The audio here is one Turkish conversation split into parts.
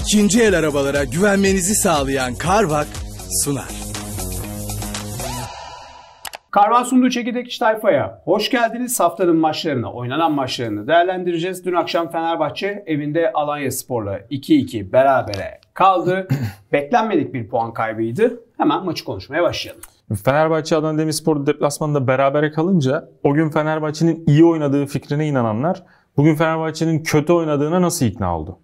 ikinci el arabalara güvenmenizi sağlayan Carvak sunar. Karvan sunduğu çekirdekçi tayfaya. Hoş geldiniz haftanın maçlarına, oynanan maçlarını değerlendireceğiz. Dün akşam Fenerbahçe evinde Alanya Spor'la 2-2 berabere kaldı. Beklenmedik bir puan kaybıydı. Hemen maçı konuşmaya başlayalım. Fenerbahçe Adana Demirspor deplasmanında berabere kalınca o gün Fenerbahçe'nin iyi oynadığı fikrine inananlar bugün Fenerbahçe'nin kötü oynadığına nasıl ikna oldu?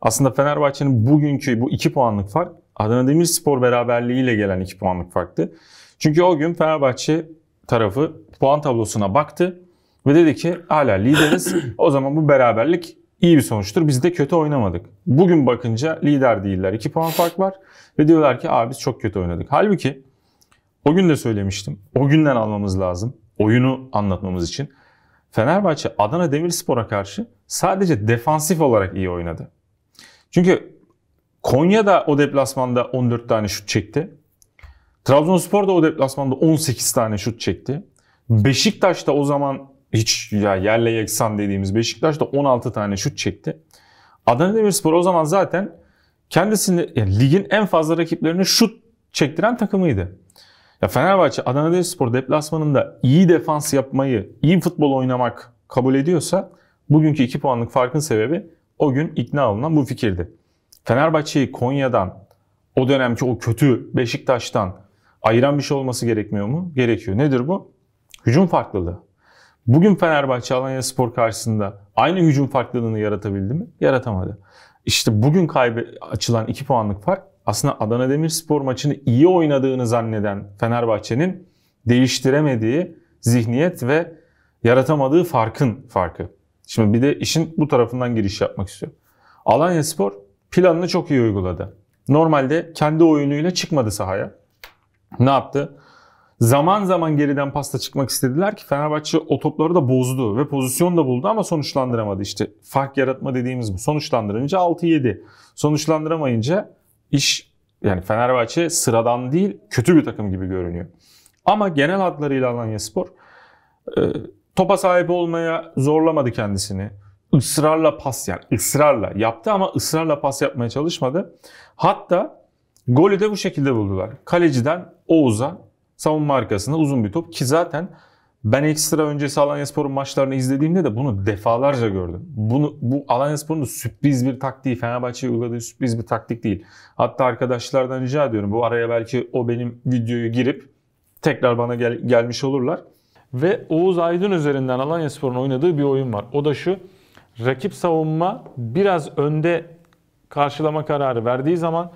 Aslında Fenerbahçe'nin bugünkü bu 2 puanlık fark Adana Demirspor beraberliğiyle gelen 2 puanlık farktı. Çünkü o gün Fenerbahçe tarafı puan tablosuna baktı ve dedi ki hala lideriz. o zaman bu beraberlik iyi bir sonuçtur. Biz de kötü oynamadık. Bugün bakınca lider değiller. 2 puan fark var ve diyorlar ki abi biz çok kötü oynadık. Halbuki o gün de söylemiştim. O günden almamız lazım. Oyunu anlatmamız için. Fenerbahçe Adana Demirspor'a karşı sadece defansif olarak iyi oynadı. Çünkü Konya'da o deplasmanda 14 tane şut çekti. Trabzonspor da o deplasmanda 18 tane şut çekti. Beşiktaş da o zaman hiç ya yerle yeksan dediğimiz Beşiktaş da 16 tane şut çekti. Adana Demirspor o zaman zaten kendisini yani ligin en fazla rakiplerini şut çektiren takımıydı. Ya Fenerbahçe Adana Demirspor deplasmanında iyi defans yapmayı, iyi futbol oynamak kabul ediyorsa bugünkü 2 puanlık farkın sebebi o gün ikna olunan bu fikirdi. Fenerbahçe'yi Konya'dan, o dönemki o kötü Beşiktaş'tan ayıran bir şey olması gerekmiyor mu? Gerekiyor. Nedir bu? Hücum farklılığı. Bugün Fenerbahçe Alanya Spor karşısında aynı hücum farklılığını yaratabildi mi? Yaratamadı. İşte bugün kaybe açılan 2 puanlık fark aslında Adana Demirspor maçını iyi oynadığını zanneden Fenerbahçe'nin değiştiremediği zihniyet ve yaratamadığı farkın farkı. Şimdi bir de işin bu tarafından giriş yapmak istiyorum. Alanya Spor planını çok iyi uyguladı. Normalde kendi oyunuyla çıkmadı sahaya. Ne yaptı? Zaman zaman geriden pasta çıkmak istediler ki Fenerbahçe o topları da bozdu ve pozisyon da buldu ama sonuçlandıramadı. İşte fark yaratma dediğimiz bu. Sonuçlandırınca 6-7. Sonuçlandıramayınca iş yani Fenerbahçe sıradan değil kötü bir takım gibi görünüyor. Ama genel hatlarıyla Alanya Spor e, Topa sahip olmaya zorlamadı kendisini. Israrla pas yani ısrarla yaptı ama ısrarla pas yapmaya çalışmadı. Hatta golü de bu şekilde buldular. Kaleciden Oğuz'a savunma arkasında uzun bir top ki zaten ben ekstra öncesi Alanyaspor'un maçlarını izlediğimde de bunu defalarca gördüm. Bunu bu Alanyaspor'un sürpriz bir taktiği, Fenerbahçe'ye uyguladığı sürpriz bir taktik değil. Hatta arkadaşlardan rica ediyorum bu araya belki o benim videoyu girip tekrar bana gel, gelmiş olurlar. Ve Oğuz Aydın üzerinden Alanya Spor'un oynadığı bir oyun var. O da şu. Rakip savunma biraz önde karşılama kararı verdiği zaman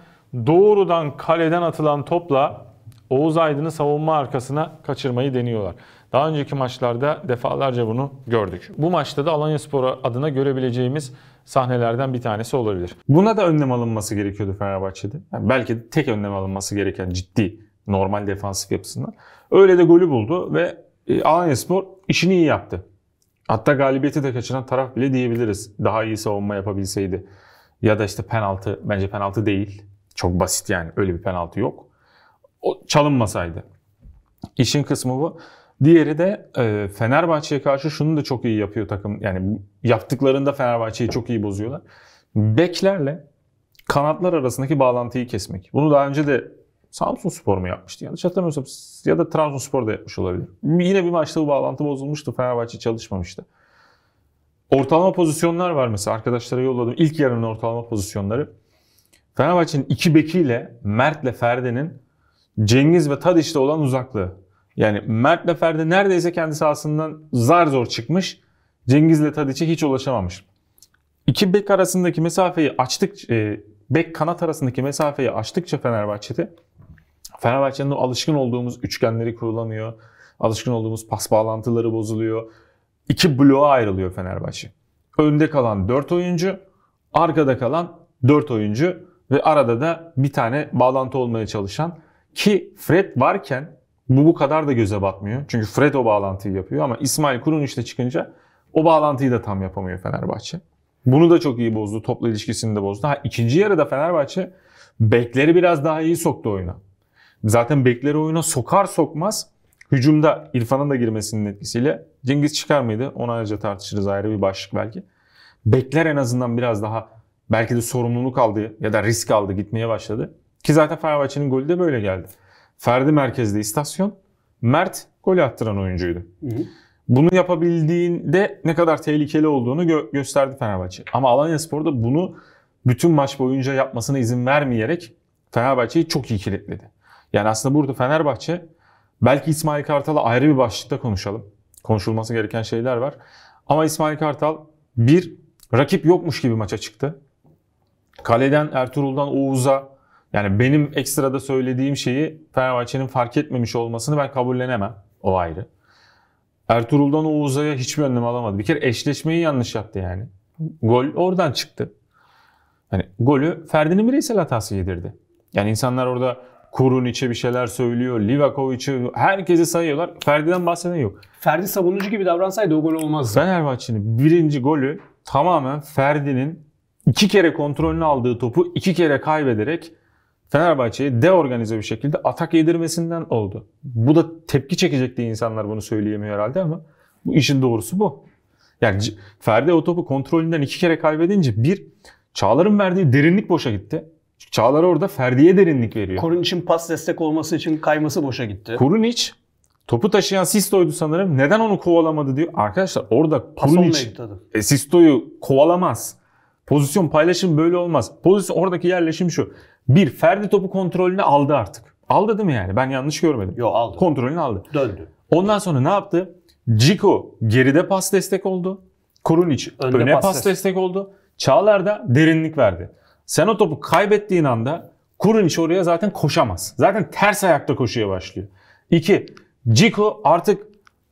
doğrudan kaleden atılan topla Oğuz Aydın'ı savunma arkasına kaçırmayı deniyorlar. Daha önceki maçlarda defalarca bunu gördük. Bu maçta da Alanya Spor adına görebileceğimiz sahnelerden bir tanesi olabilir. Buna da önlem alınması gerekiyordu Fenerbahçe'de. Yani belki de tek önlem alınması gereken ciddi normal defansif yapısından. Öyle de golü buldu ve e, Spor işini iyi yaptı. Hatta galibiyeti de kaçıran taraf bile diyebiliriz. Daha iyi savunma yapabilseydi. Ya da işte penaltı, bence penaltı değil. Çok basit yani öyle bir penaltı yok. O çalınmasaydı. İşin kısmı bu. Diğeri de e, Fenerbahçe'ye karşı şunu da çok iyi yapıyor takım. Yani yaptıklarında Fenerbahçe'yi çok iyi bozuyorlar. Beklerle kanatlar arasındaki bağlantıyı kesmek. Bunu daha önce de Samsun Spor mu yapmıştı? Yanlış hatırlamıyorsam ya da Trabzonspor da yapmış olabilir. Yine bir maçta bu bağlantı bozulmuştu. Fenerbahçe çalışmamıştı. Ortalama pozisyonlar var mesela. Arkadaşlara yolladım. ilk yarının ortalama pozisyonları. Fenerbahçe'nin iki bekiyle Mert'le Ferde'nin Cengiz ve Tadiş'te olan uzaklığı. Yani Mert'le Ferdi neredeyse kendi sahasından zar zor çıkmış. Cengiz'le Tadiç'e hiç ulaşamamış. İki bek arasındaki mesafeyi açtık, e, bek kanat arasındaki mesafeyi açtıkça Fenerbahçe'de Fenerbahçe'nin o alışkın olduğumuz üçgenleri kullanıyor. Alışkın olduğumuz pas bağlantıları bozuluyor. İki bloğa ayrılıyor Fenerbahçe. Önde kalan 4 oyuncu, arkada kalan 4 oyuncu ve arada da bir tane bağlantı olmaya çalışan ki Fred varken bu bu kadar da göze batmıyor. Çünkü Fred o bağlantıyı yapıyor ama İsmail Kurun işte çıkınca o bağlantıyı da tam yapamıyor Fenerbahçe. Bunu da çok iyi bozdu. toplu ilişkisini de bozdu. Ha, ikinci yarıda Fenerbahçe bekleri biraz daha iyi soktu oyuna zaten bekleri oyuna sokar sokmaz hücumda İrfan'ın da girmesinin etkisiyle Cengiz çıkar mıydı? Onu ayrıca tartışırız ayrı bir başlık belki. Bekler en azından biraz daha belki de sorumluluk aldı ya da risk aldı gitmeye başladı. Ki zaten Fenerbahçe'nin golü de böyle geldi. Ferdi merkezde istasyon, Mert gol attıran oyuncuydu. Hı hı. Bunu yapabildiğinde ne kadar tehlikeli olduğunu gö- gösterdi Fenerbahçe. Ama Alanya Spor'da bunu bütün maç boyunca yapmasına izin vermeyerek Fenerbahçe'yi çok iyi kilitledi. Yani aslında burada Fenerbahçe belki İsmail Kartal'a ayrı bir başlıkta konuşalım. Konuşulması gereken şeyler var. Ama İsmail Kartal bir rakip yokmuş gibi maça çıktı. Kaleden Ertuğrul'dan Oğuz'a yani benim ekstrada söylediğim şeyi Fenerbahçe'nin fark etmemiş olmasını ben kabullenemem. O ayrı. Ertuğrul'dan Oğuz'a hiçbir önlem alamadı. Bir kere eşleşmeyi yanlış yaptı yani. Gol oradan çıktı. Yani golü Ferdi'nin bireysel hatası yedirdi. Yani insanlar orada Kurunic'e bir şeyler söylüyor. Livakovic'i herkesi sayıyorlar. Ferdi'den bahseden yok. Ferdi savunucu gibi davransaydı o gol olmazdı. Fenerbahçe'nin birinci golü tamamen Ferdi'nin iki kere kontrolünü aldığı topu iki kere kaybederek Fenerbahçe'yi deorganize bir şekilde atak yedirmesinden oldu. Bu da tepki çekecek diye insanlar bunu söyleyemiyor herhalde ama bu işin doğrusu bu. Yani Ferdi o topu kontrolünden iki kere kaybedince bir Çağlar'ın verdiği derinlik boşa gitti. Çünkü Çağlar orada Ferdi'ye derinlik veriyor. Korunic'in pas destek olması için kayması boşa gitti. Korunic topu taşıyan Sisto'ydu sanırım. Neden onu kovalamadı diyor. Arkadaşlar orada Korunic e, Sisto'yu kovalamaz. Pozisyon paylaşım böyle olmaz. Pozisyon oradaki yerleşim şu. Bir, Ferdi topu kontrolünü aldı artık. Aldı değil mi yani? Ben yanlış görmedim. Yo aldı. Kontrolünü aldı. Döndü. Ondan sonra ne yaptı? Ciko geride pas destek oldu. Korunic Önde öne pas, pas destek oldu. Çağlar da derinlik verdi. Sen o topu kaybettiğin anda Kurunic oraya zaten koşamaz. Zaten ters ayakta koşuya başlıyor. 2. Ciko artık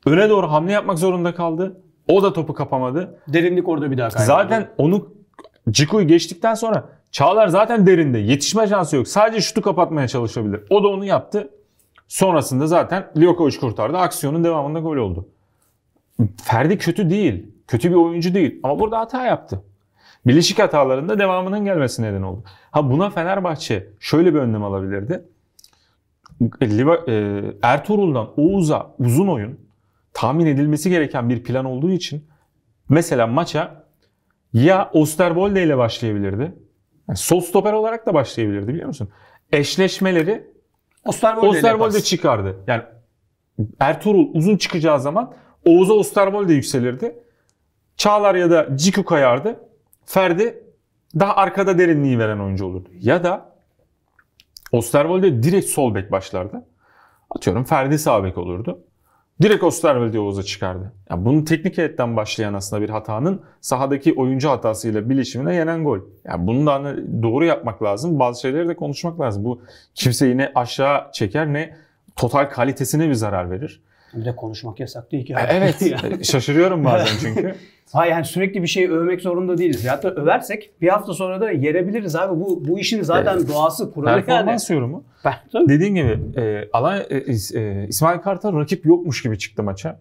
öne doğru hamle yapmak zorunda kaldı. O da topu kapamadı. Derinlik orada bir daha kayboldu. Zaten onu Ciko'yu geçtikten sonra Çağlar zaten derinde. Yetişme şansı yok. Sadece şutu kapatmaya çalışabilir. O da onu yaptı. Sonrasında zaten Lyokovic kurtardı. Aksiyonun devamında gol oldu. Ferdi kötü değil. Kötü bir oyuncu değil. Ama burada hata yaptı. Bileşik hatalarında devamının gelmesi neden oldu. Ha buna Fenerbahçe şöyle bir önlem alabilirdi. E, e, Ertuğrul'dan Oğuz'a uzun oyun tahmin edilmesi gereken bir plan olduğu için mesela maça ya Osterbolde ile başlayabilirdi. Yani sol stoper olarak da başlayabilirdi biliyor musun? Eşleşmeleri Osterbolde, Osterbolde çıkardı. Yani Ertuğrul uzun çıkacağı zaman Oğuz'a Osterbolde yükselirdi. Çağlar ya da Cikuk ayardı. Ferdi daha arkada derinliği veren oyuncu olurdu. Ya da Osterwolde direkt sol bek başlardı. Atıyorum Ferdi sağ bek olurdu. Direkt Osterwolde Oğuz'a çıkardı. Yani bunu teknik heyetten başlayan aslında bir hatanın sahadaki oyuncu hatasıyla bilişimine yenen gol. Yani bunu da hani doğru yapmak lazım. Bazı şeyleri de konuşmak lazım. Bu kimseyi ne aşağı çeker ne total kalitesine bir zarar verir. Bir de konuşmak yasak değil ki. E, evet. Şaşırıyorum bazen çünkü. Hayır yani sürekli bir şey övmek zorunda değiliz. Hatta översek bir hafta sonra da yerebiliriz abi. Bu bu işin zaten evet. doğası kuralı yani. Performans yorumu. Ben, Dediğim gibi e, Alanya, e, e, İsmail Kartal rakip yokmuş gibi çıktı maça.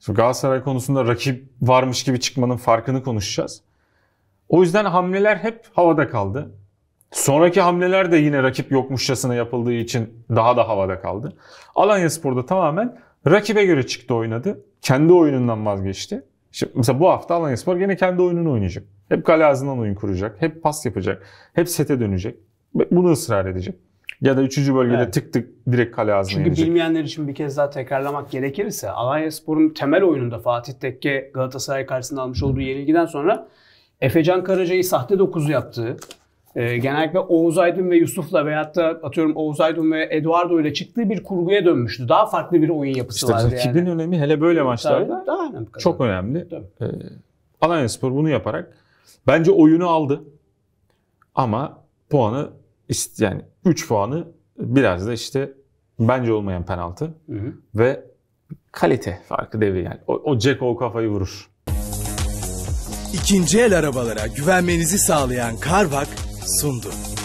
Şu Galatasaray konusunda rakip varmış gibi çıkmanın farkını konuşacağız. O yüzden hamleler hep havada kaldı. Sonraki hamleler de yine rakip yokmuşçasına yapıldığı için daha da havada kaldı. Alanya Spor'da tamamen rakibe göre çıktı oynadı. Kendi oyunundan vazgeçti. Şimdi mesela bu hafta Alanya Spor yine kendi oyununu oynayacak. Hep kale ağzından oyun kuracak. Hep pas yapacak. Hep sete dönecek. Bunu ısrar edecek. Ya da üçüncü bölgede evet. tık tık direkt kale ağzına Çünkü inecek. bilmeyenler için bir kez daha tekrarlamak gerekirse Alanya Spor'un temel oyununda Fatih Tekke Galatasaray karşısında almış olduğu yenilgiden sonra Efecan Karaca'yı sahte dokuzu yaptığı, e, genellikle Oğuz Aydın ve Yusuf'la veyahut da atıyorum Oğuz Aydın ve Eduardo ile çıktığı bir kurguya dönmüştü. Daha farklı bir oyun yapısı işte vardı rakibin yani. önemi hele böyle maçlarda daha önemli çok önemli. Ee, Alanya Spor bunu yaparak bence oyunu aldı ama puanı yani 3 puanı biraz da işte bence olmayan penaltı hı hı. ve kalite farkı devri yani. O, o Jack o kafayı vurur. İkinci el arabalara güvenmenizi sağlayan Carvak Sundo.